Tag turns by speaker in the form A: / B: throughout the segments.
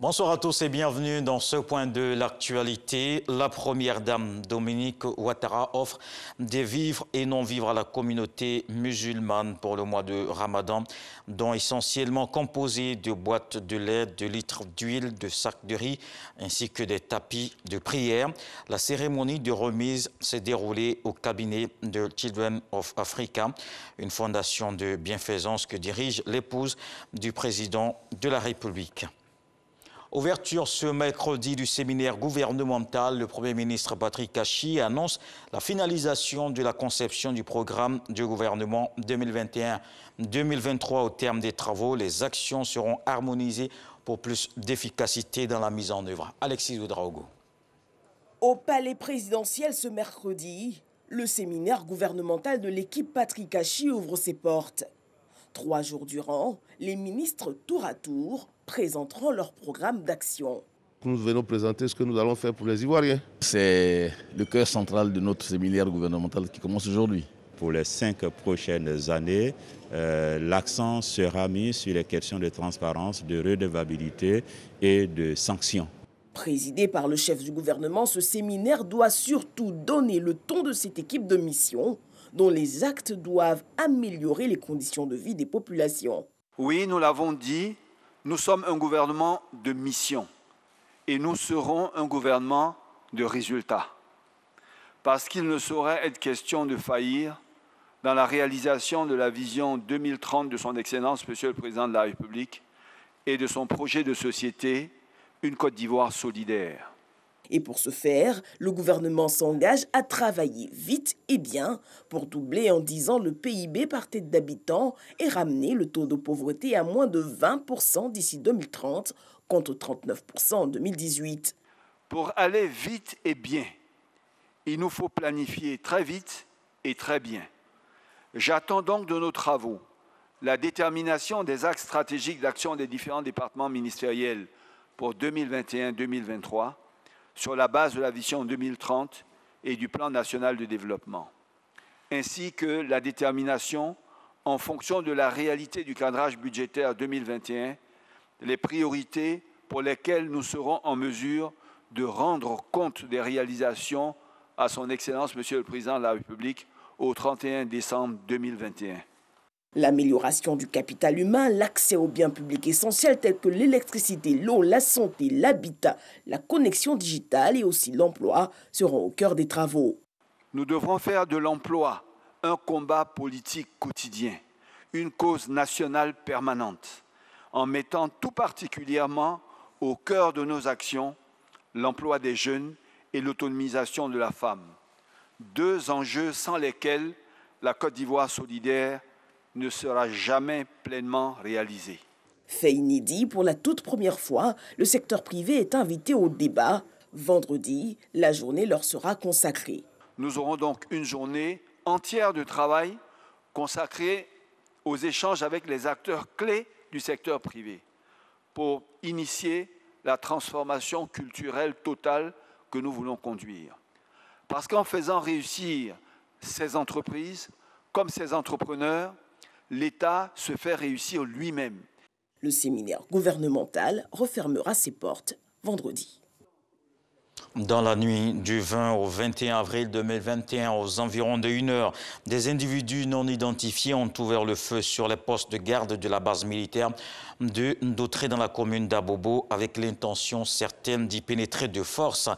A: Bonsoir à tous et bienvenue dans ce point de l'actualité. La première dame, Dominique Ouattara, offre des vivres et non-vivres à la communauté musulmane pour le mois de Ramadan, dont essentiellement composé de boîtes de lait, de litres d'huile, de sacs de riz, ainsi que des tapis de prière. La cérémonie de remise s'est déroulée au cabinet de Children of Africa, une fondation de bienfaisance que dirige l'épouse du président de la République. Ouverture ce mercredi du séminaire gouvernemental, le Premier ministre Patrick Kachi annonce la finalisation de la conception du programme du gouvernement 2021-2023. Au terme des travaux, les actions seront harmonisées pour plus d'efficacité dans la mise en œuvre. Alexis Oudraogo.
B: Au palais présidentiel ce mercredi, le séminaire gouvernemental de l'équipe Patrick Hachy ouvre ses portes. Trois jours durant, les ministres tour à tour présenteront leur programme d'action. Nous venons présenter ce que nous allons faire pour les Ivoiriens. C'est
A: le cœur central de notre séminaire gouvernemental qui commence aujourd'hui. Pour les cinq prochaines années, euh, l'accent sera mis sur les questions de transparence, de redevabilité et de sanctions.
B: Présidé par le chef du gouvernement, ce séminaire doit surtout donner le ton de cette équipe de mission dont les actes doivent améliorer les conditions de vie des populations.
C: Oui, nous l'avons dit, nous sommes un gouvernement de mission et nous serons un gouvernement de résultats. Parce qu'il ne saurait être question de faillir dans la réalisation de la vision 2030 de son Excellence, Monsieur le Président de la République, et de son projet de société, une Côte d'Ivoire solidaire. Et pour ce faire,
B: le gouvernement s'engage à travailler vite et bien pour doubler en 10 ans le PIB par tête d'habitant et ramener le taux de pauvreté à moins de 20% d'ici 2030
C: contre 39% en 2018. Pour aller vite et bien, il nous faut planifier très vite et très bien. J'attends donc de nos travaux la détermination des axes stratégiques d'action des différents départements ministériels pour 2021-2023 sur la base de la vision 2030 et du plan national de développement, ainsi que la détermination en fonction de la réalité du cadrage budgétaire 2021, les priorités pour lesquelles nous serons en mesure de rendre compte des réalisations à son Excellence, Monsieur le Président de la République, au 31 décembre 2021.
B: L'amélioration du capital humain, l'accès aux biens publics essentiels tels que l'électricité, l'eau, la santé, l'habitat, la connexion digitale et aussi l'emploi seront au cœur des travaux.
C: Nous devrons faire de l'emploi un combat politique quotidien, une cause nationale permanente, en mettant tout particulièrement au cœur de nos actions l'emploi des jeunes et l'autonomisation de la femme. Deux enjeux sans lesquels la Côte d'Ivoire solidaire ne sera jamais pleinement réalisé.
B: Fait inédit, pour la toute première fois, le secteur privé est invité au débat. Vendredi, la journée leur sera consacrée.
C: Nous aurons donc une journée entière de travail consacrée aux échanges avec les acteurs clés du secteur privé pour initier la transformation culturelle totale que nous voulons conduire. Parce qu'en faisant réussir ces entreprises, comme ces entrepreneurs, l'État se fait réussir lui-même. Le séminaire
B: gouvernemental refermera ses portes vendredi.
A: Dans la nuit du 20 au 21 avril 2021, aux environs de 1 heure, des individus non identifiés ont ouvert le feu sur les postes de garde de la base militaire de Doutré dans la commune d'Abobo avec l'intention certaine d'y pénétrer de force.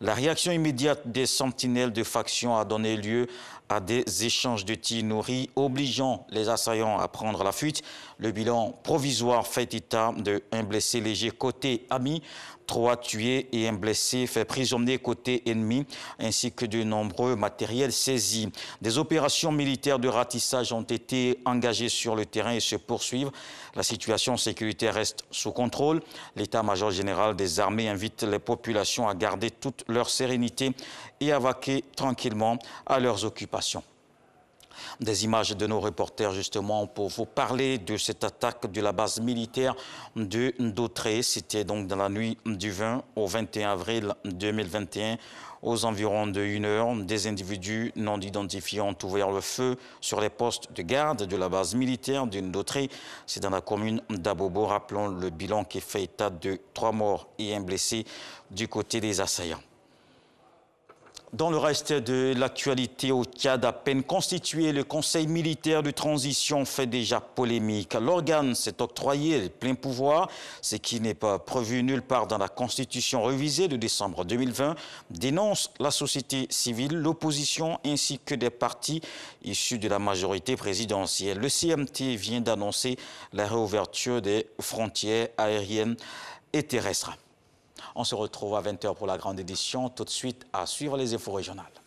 A: La réaction immédiate des sentinelles de faction a donné lieu à des échanges de tirs nourris, obligeant les assaillants à prendre la fuite. Le bilan provisoire fait état de un blessé léger côté ami, trois tués et un blessé fait prisonnier côté ennemi, ainsi que de nombreux matériels saisis. Des opérations militaires de ratissage ont été engagées sur le terrain et se poursuivent. La situation sécuritaire reste sous contrôle. L'état-major général des armées invite les populations à garder toute leur sérénité et à vaquer tranquillement à leurs occupations. Des images de nos reporters justement pour vous parler de cette attaque de la base militaire de Dautré. C'était donc dans la nuit du 20 au 21 avril 2021 aux environs de 1 heure, des individus non identifiés ont ouvert le feu sur les postes de garde de la base militaire de Dautré. C'est dans la commune d'Abobo. Rappelons le bilan qui fait état de trois morts et un blessé du côté des assaillants. Dans le reste de l'actualité au Tchad, à peine constitué, le Conseil militaire de transition fait déjà polémique. L'organe s'est octroyé plein plein pouvoir, ce qui n'est pas prévu nulle part dans la Constitution révisée de décembre 2020, dénonce la société civile, l'opposition ainsi que des partis issus de la majorité présidentielle. Le CMT vient d'annoncer la réouverture des frontières aériennes et terrestres. On se retrouve à 20h pour la grande édition. Tout de suite, à suivre les efforts régionales.